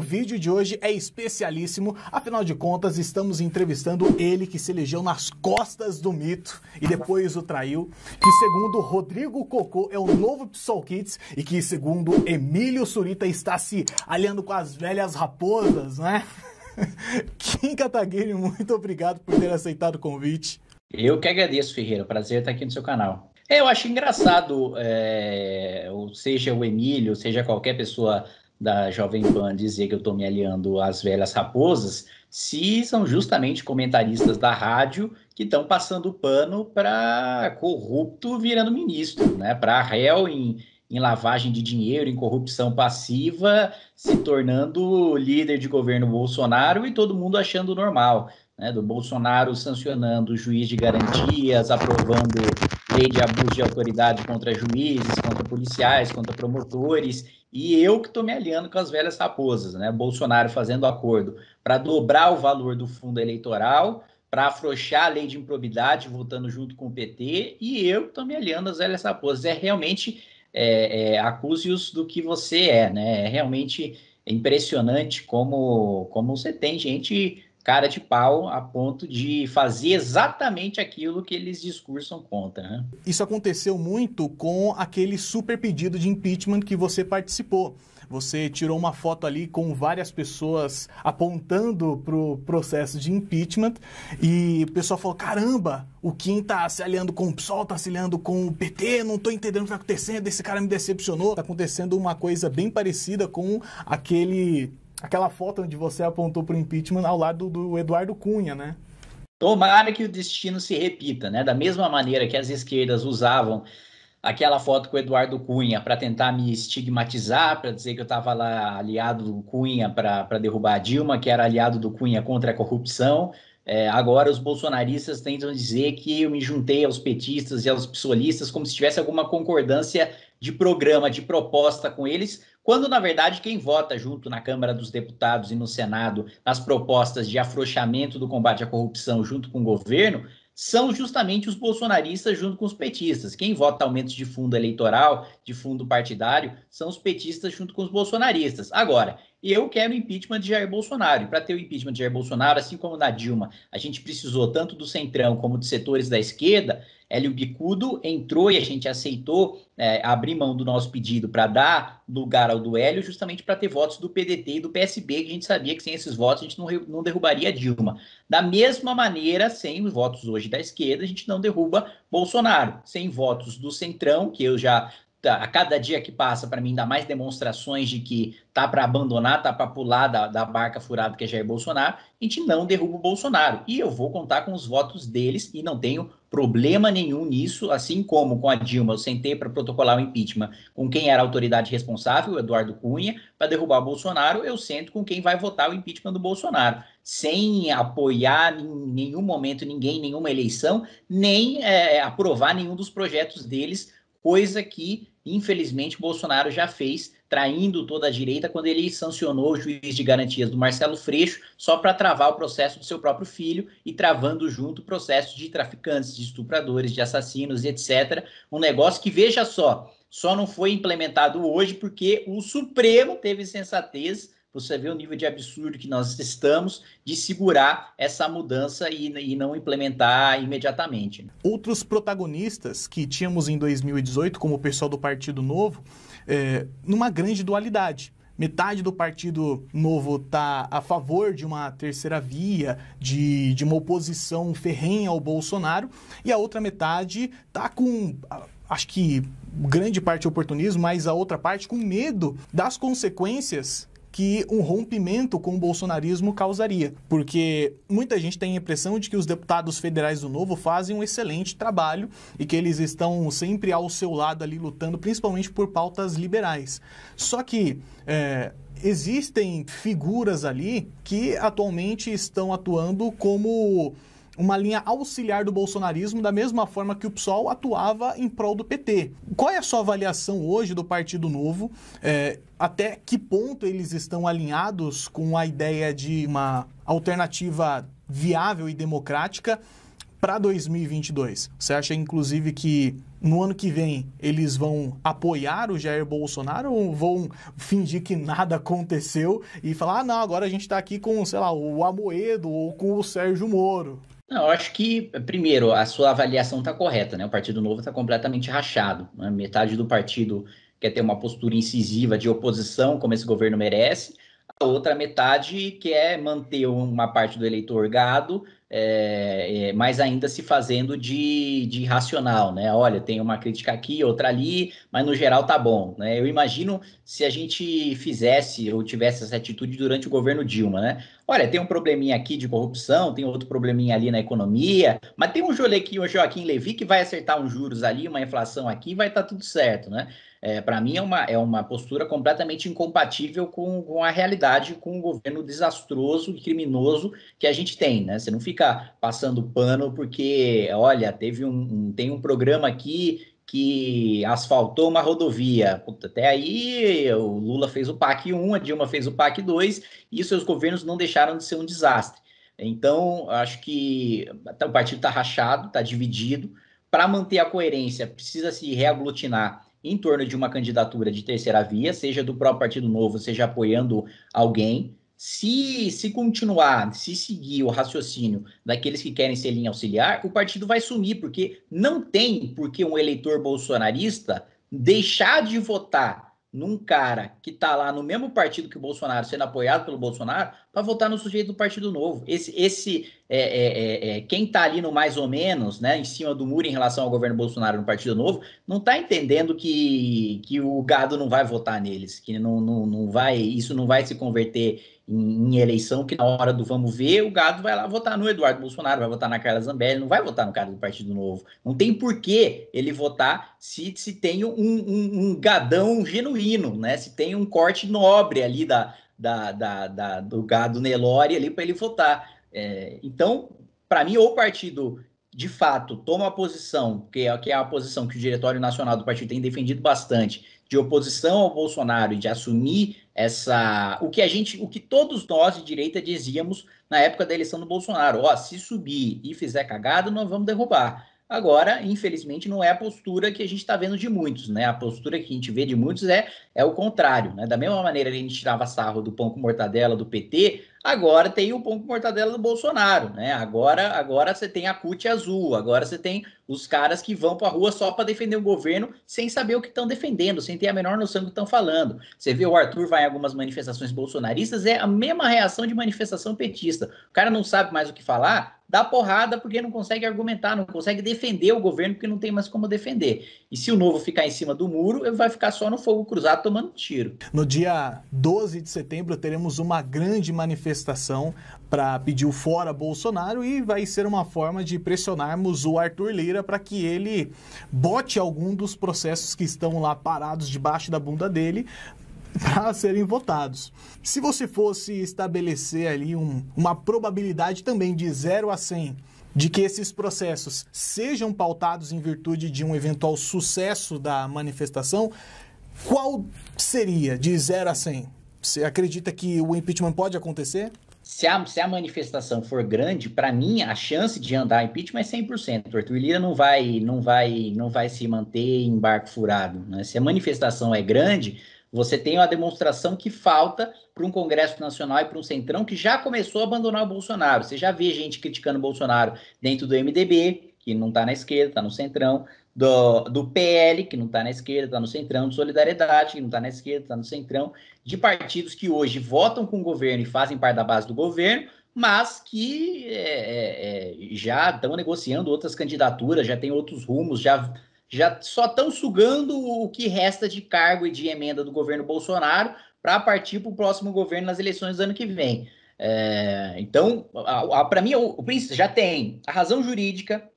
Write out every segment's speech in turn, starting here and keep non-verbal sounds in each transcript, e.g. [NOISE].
O vídeo de hoje é especialíssimo, afinal de contas, estamos entrevistando ele que se elegeu nas costas do mito e depois o traiu, que segundo Rodrigo Cocô é o novo Soul Kids e que segundo Emílio Surita está se aliando com as velhas raposas, né? [LAUGHS] Kim Kataguiri, muito obrigado por ter aceitado o convite. Eu que agradeço, Ferreira. Prazer estar aqui no seu canal. É, eu acho engraçado, é, ou seja o Emílio, seja qualquer pessoa da Jovem Pan dizer que eu estou me aliando às velhas raposas, se são justamente comentaristas da rádio que estão passando pano para corrupto virando ministro, né? para réu em, em lavagem de dinheiro, em corrupção passiva, se tornando líder de governo Bolsonaro e todo mundo achando normal. Né? Do Bolsonaro sancionando o juiz de garantias, aprovando lei de abuso de autoridade contra juízes, contra policiais, contra promotores, e eu que estou me aliando com as velhas raposas, né? Bolsonaro fazendo acordo para dobrar o valor do fundo eleitoral, para afrouxar a lei de improbidade, votando junto com o PT, e eu estou me aliando às velhas raposas. É realmente é, é, acuse-os do que você é, né? É realmente impressionante como, como você tem gente cara de pau a ponto de fazer exatamente aquilo que eles discursam contra. Né? Isso aconteceu muito com aquele super pedido de impeachment que você participou. Você tirou uma foto ali com várias pessoas apontando para o processo de impeachment e o pessoal falou: caramba, o Kim tá se aliando com o PSOL, tá se aliando com o PT, não tô entendendo o que tá acontecendo, esse cara me decepcionou. Tá acontecendo uma coisa bem parecida com aquele aquela foto onde você apontou para o impeachment ao lado do, Eduardo Cunha, né? Tomara que o destino se repita, né? Da mesma maneira que as esquerdas usavam aquela foto com o Eduardo Cunha para tentar me estigmatizar, para dizer que eu estava lá aliado do Cunha para derrubar a Dilma, que era aliado do Cunha contra a corrupção. É, agora os bolsonaristas tentam dizer que eu me juntei aos petistas e aos psolistas como se tivesse alguma concordância de programa, de proposta com eles, quando na verdade quem vota junto na Câmara dos Deputados e no Senado nas propostas de afrouxamento do combate à corrupção junto com o governo são justamente os bolsonaristas junto com os petistas. Quem vota aumentos de fundo eleitoral, de fundo partidário, são os petistas junto com os bolsonaristas. Agora, e eu quero impeachment de Jair Bolsonaro. para ter o impeachment de Jair Bolsonaro, assim como na Dilma, a gente precisou tanto do centrão como de setores da esquerda. Hélio Bicudo entrou e a gente aceitou é, abrir mão do nosso pedido para dar lugar ao do Hélio, justamente para ter votos do PDT e do PSB, que a gente sabia que sem esses votos a gente não, não derrubaria a Dilma. Da mesma maneira, sem os votos hoje da esquerda, a gente não derruba Bolsonaro. Sem votos do Centrão, que eu já a cada dia que passa, para mim, dá mais demonstrações de que tá para abandonar, tá para pular da, da, barca furada que é Jair Bolsonaro, a gente não derruba o Bolsonaro. E eu vou contar com os votos deles e não tenho problema nenhum nisso, assim como com a Dilma, eu sentei para protocolar o impeachment com quem era a autoridade responsável, Eduardo Cunha, para derrubar o Bolsonaro, eu sento com quem vai votar o impeachment do Bolsonaro, sem apoiar em nenhum momento ninguém, nenhuma eleição, nem é, aprovar nenhum dos projetos deles coisa que Infelizmente, Bolsonaro já fez, traindo toda a direita, quando ele sancionou o juiz de garantias do Marcelo Freixo só para travar o processo do seu próprio filho e travando junto o processo de traficantes, de estupradores, de assassinos, etc. Um negócio que, veja só, só não foi implementado hoje porque o Supremo teve sensatez você vê o nível de absurdo que nós estamos de segurar essa mudança e, e não implementar imediatamente. Né? Outros protagonistas que tínhamos em 2018, como o pessoal do Partido Novo, é, numa grande dualidade metade do Partido Novo está a favor de uma terceira via, de, de uma oposição ferrenha ao Bolsonaro, e a outra metade está com, acho que grande parte é oportunismo, mas a outra parte com medo das consequências que um rompimento com o bolsonarismo causaria, porque muita gente tem a impressão de que os deputados federais do Novo fazem um excelente trabalho e que eles estão sempre ao seu lado ali lutando, principalmente por pautas liberais. Só que é, existem figuras ali que atualmente estão atuando como uma linha auxiliar do bolsonarismo, da mesma forma que o PSOL atuava em prol do PT. Qual é a sua avaliação hoje do Partido Novo? É, até que ponto eles estão alinhados com a ideia de uma alternativa viável e democrática para 2022? Você acha, inclusive, que no ano que vem eles vão apoiar o Jair Bolsonaro ou vão fingir que nada aconteceu e falar, ah, não, agora a gente está aqui com, sei lá, o Amoedo ou com o Sérgio Moro? Não, eu acho que, primeiro, a sua avaliação está correta, né? O Partido Novo está completamente rachado. Né? Metade do partido quer ter uma postura incisiva de oposição, como esse governo merece, a outra metade quer manter uma parte do eleitor gado, é, é, mas ainda se fazendo de, de racional, né? Olha, tem uma crítica aqui, outra ali, mas no geral tá bom, né? Eu imagino se a gente fizesse ou tivesse essa atitude durante o governo Dilma, né? Olha, tem um probleminha aqui de corrupção, tem outro probleminha ali na economia, mas tem um Jolequinho, Joaquim Levi que vai acertar uns juros ali, uma inflação aqui, vai estar tá tudo certo, né? É, Para mim é uma, é uma postura completamente incompatível com, com a realidade, com o governo desastroso e criminoso que a gente tem, né? Você não fica fica passando pano porque, olha, teve um, um tem um programa aqui que asfaltou uma rodovia. Puta, até aí o Lula fez o PAC 1, a Dilma fez o PAC 2 e seus governos não deixaram de ser um desastre. Então, acho que tá, o partido está rachado, está dividido. Para manter a coerência, precisa se reaglutinar em torno de uma candidatura de terceira via, seja do próprio Partido Novo, seja apoiando alguém. Se, se continuar, se seguir o raciocínio daqueles que querem ser linha auxiliar, o partido vai sumir, porque não tem porque um eleitor bolsonarista deixar de votar num cara que está lá no mesmo partido que o Bolsonaro, sendo apoiado pelo Bolsonaro, para votar no sujeito do Partido Novo. Esse, esse é, é, é, é quem está ali no mais ou menos, né, em cima do muro em relação ao governo Bolsonaro no Partido Novo, não está entendendo que, que o gado não vai votar neles, que não, não, não vai, isso não vai se converter em, em, eleição que na hora do vamos ver, o gado vai lá votar no Eduardo Bolsonaro, vai votar na Carla Zambelli, não vai votar no cara do Partido Novo. Não tem porquê ele votar se, se tem um, um, um gadão genuíno, né? Se tem um corte nobre ali da, da, da, da do gado Nelore ali para ele votar. É, então, para mim, ou o partido de fato toma a posição, que é, que é a posição que o Diretório Nacional do Partido tem defendido bastante, de oposição ao Bolsonaro e de assumir essa o que a gente, o que todos nós de direita dizíamos na época da eleição do Bolsonaro, ó, se subir e fizer cagada, nós vamos derrubar. Agora, infelizmente, não é a postura que a gente está vendo de muitos, né? A postura que a gente vê de muitos é, é o contrário, né? Da mesma maneira que a gente tirava sarro do pão com mortadela do PT, agora tem o pão com mortadela do Bolsonaro, né? Agora, agora você tem a CUT azul, agora você tem os caras que vão para a rua só para defender o governo sem saber o que estão defendendo, sem ter a menor noção do que estão falando. Você vê o Arthur vai em algumas manifestações bolsonaristas, é a mesma reação de manifestação petista. O cara não sabe mais o que falar, dá porrada porque não consegue argumentar, não consegue defender o governo porque não tem mais como defender. E se o novo ficar em cima do muro, ele vai ficar só no fogo cruzado tomando tiro. No dia 12 de setembro teremos uma grande manifestação para pedir o fora Bolsonaro e vai ser uma forma de pressionarmos o Arthur Lira para que ele bote algum dos processos que estão lá parados debaixo da bunda dele [LAUGHS] para serem votados. Se você fosse estabelecer ali um, uma probabilidade também de 0 a 100 de que esses processos sejam pautados em virtude de um eventual sucesso da manifestação, qual seria de 0 a 100? Você acredita que o impeachment pode acontecer? Se a, se a manifestação for grande, para mim a chance de andar impeachment é 100%. O Arthur Lira não vai, não vai, não vai se manter em barco furado. Né? Se a manifestação é grande, você tem uma demonstração que falta para um Congresso Nacional e para um Centrão que já começou a abandonar o Bolsonaro. Você já vê gente criticando o Bolsonaro dentro do MDB, que não está na esquerda, está no Centrão, do, do PL, que não está na esquerda, está no Centrão, do Solidariedade, que não está na esquerda, está no Centrão, de partidos que hoje votam com o governo e fazem parte da base do governo, mas que é, é, é já estão negociando outras candidaturas, já tem outros rumos, já já só estão sugando o que resta de cargo e de emenda do governo Bolsonaro para partir para o próximo governo nas eleições do ano que vem. É, então, para mim, o, Príncipe já tem a razão jurídica,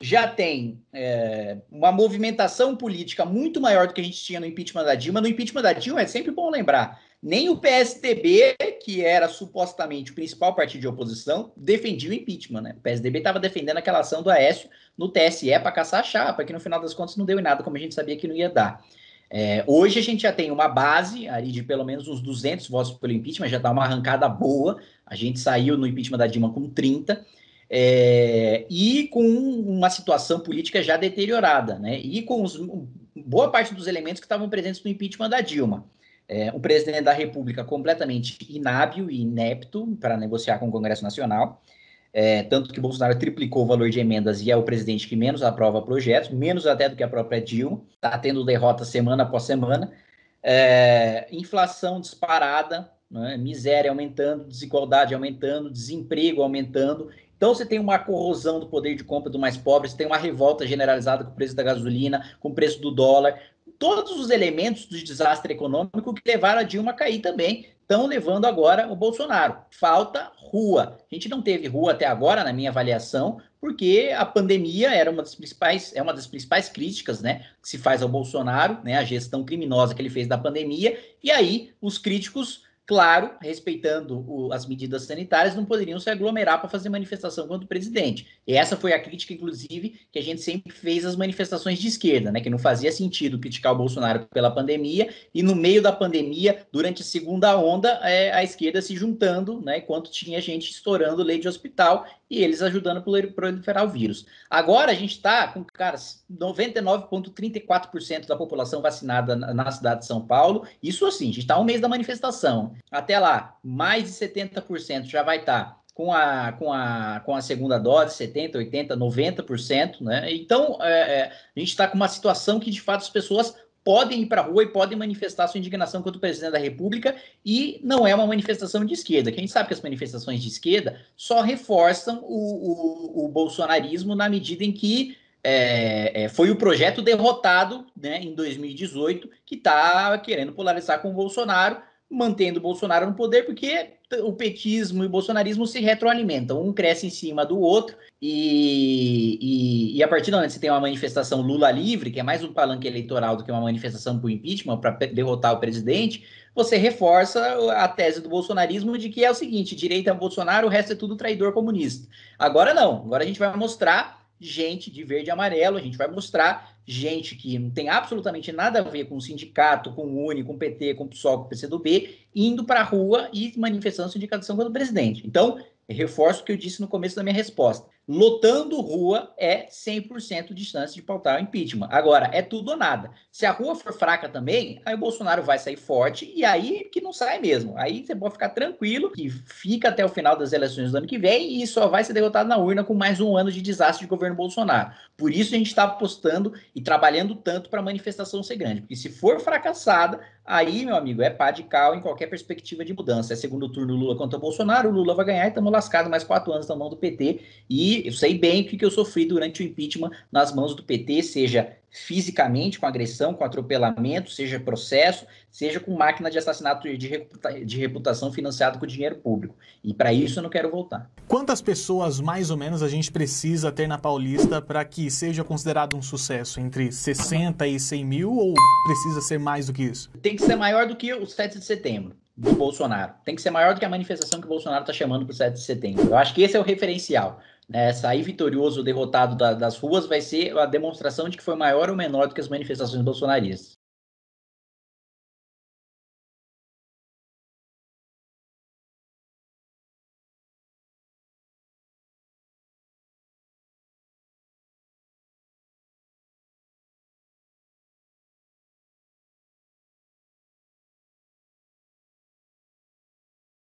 já tem é, uma movimentação política muito maior do que a gente tinha no impeachment da Dilma. No impeachment da Dilma, é sempre bom lembrar, nem o PSDB, que era supostamente o principal partido de oposição, defendia o impeachment, né? O PSDB estava defendendo aquela ação do Aécio no TSE para caçar a chapa, que no final das contas não deu em nada, como a gente sabia que não ia dar. É, hoje a gente já tem uma base ali de pelo menos uns 200 votos pelo impeachment, já dá tá uma arrancada boa. A gente saiu no impeachment da Dilma com 30. É, e com uma situação política já deteriorada, né? E com os, boa parte dos elementos que estavam presentes no impeachment da Dilma é, um presidente da República completamente inábil e inepto para negociar com o Congresso Nacional. É, tanto que Bolsonaro triplicou o valor de emendas e é o presidente que menos aprova projetos, menos até do que a própria Dilma, está tendo derrota semana após semana. É, inflação disparada, né? miséria aumentando, desigualdade aumentando, desemprego aumentando. Então você tem uma corrosão do poder de compra do mais pobre, você tem uma revolta generalizada com o preço da gasolina, com o preço do dólar, todos os elementos do desastre econômico que levaram a Dilma a cair também, estão levando agora o Bolsonaro. Falta rua. A gente não teve rua até agora, na minha avaliação, porque a pandemia era uma das principais, é uma das principais críticas, né, que se faz ao Bolsonaro, né, a gestão criminosa que ele fez da pandemia, e aí os críticos claro, respeitando o, as medidas sanitárias, não poderiam se aglomerar para fazer manifestação contra o presidente. E essa foi a crítica, inclusive, que a gente sempre fez às manifestações de esquerda, né? Que não fazia sentido criticar o Bolsonaro pela pandemia e no meio da pandemia, durante a segunda onda, é, a esquerda se juntando, né? Enquanto tinha gente estourando lei de hospital e eles ajudando a proliferar o vírus. Agora a gente está com, cara, 99,34% da população vacinada na, na, cidade de São Paulo. Isso assim, a gente está um mês da manifestação até lá, mais de 70% já vai estar tá com, a, com, a, com a segunda dose, 70%, 80%, 90%. Né? Então, é, é, a gente está com uma situação que, de fato, as pessoas podem ir para a rua e podem manifestar sua indignação contra o presidente da República e não é uma manifestação de esquerda. Quem sabe que as manifestações de esquerda só reforçam o, o, o bolsonarismo na medida em que é, é, foi o projeto derrotado né, em 2018 que está querendo polarizar com o Bolsonaro mantendo Bolsonaro no poder, porque o petismo e o bolsonarismo se retroalimentam, um cresce em cima do outro, e, e, e a partir da onde você tem uma manifestação Lula livre, que é mais um palanque eleitoral do que uma manifestação para impeachment, para derrotar o presidente, você reforça a tese do bolsonarismo de que é o seguinte: direita é Bolsonaro, o resto é tudo traidor comunista. Agora não, agora a gente vai mostrar gente de verde e amarelo, a gente vai mostrar gente que não tem absolutamente nada a ver com o sindicato, com o UNI, com o PT, com o PSOL, com o PCdoB, indo para a rua e manifestando a sindicação contra o presidente. Então, reforço o que eu disse no começo da minha resposta. Lotando rua é 100% distância de pautar o impeachment. Agora, é tudo ou nada. Se a rua for fraca também, aí o Bolsonaro vai sair forte e aí que não sai mesmo. Aí você pode ficar tranquilo que fica até o final das eleições do ano que vem e só vai ser derrotado na urna com mais um ano de desastre de governo Bolsonaro. Por isso a gente está apostando e trabalhando tanto para a manifestação ser grande. Porque se for fracassada, aí, meu amigo, é pá de cal em qualquer perspectiva de mudança. É segundo turno Lula contra Bolsonaro, o Lula vai ganhar e estamos lascados mais quatro anos na mão do PT e eu sei bem o que, que eu sofri durante o impeachment nas mãos do PT, seja fisicamente, com agressão, com atropelamento, seja processo, seja com máquina de assassinato de reputação financiado com dinheiro público. E para isso eu não quero voltar. Quantas pessoas, mais ou menos, a gente precisa ter na Paulista para que seja considerado um sucesso? Entre 60 e 100 mil ou precisa ser mais do que isso? Tem que ser maior do que o 7 de setembro do Bolsonaro. Tem que ser maior do que a manifestação que o Bolsonaro está chamando para o 7 de setembro. Eu acho que esse é o referencial né, sair vitorioso ou derrotado da, das ruas vai ser a demonstração de que foi maior ou menor do que as manifestações bolsonaristas.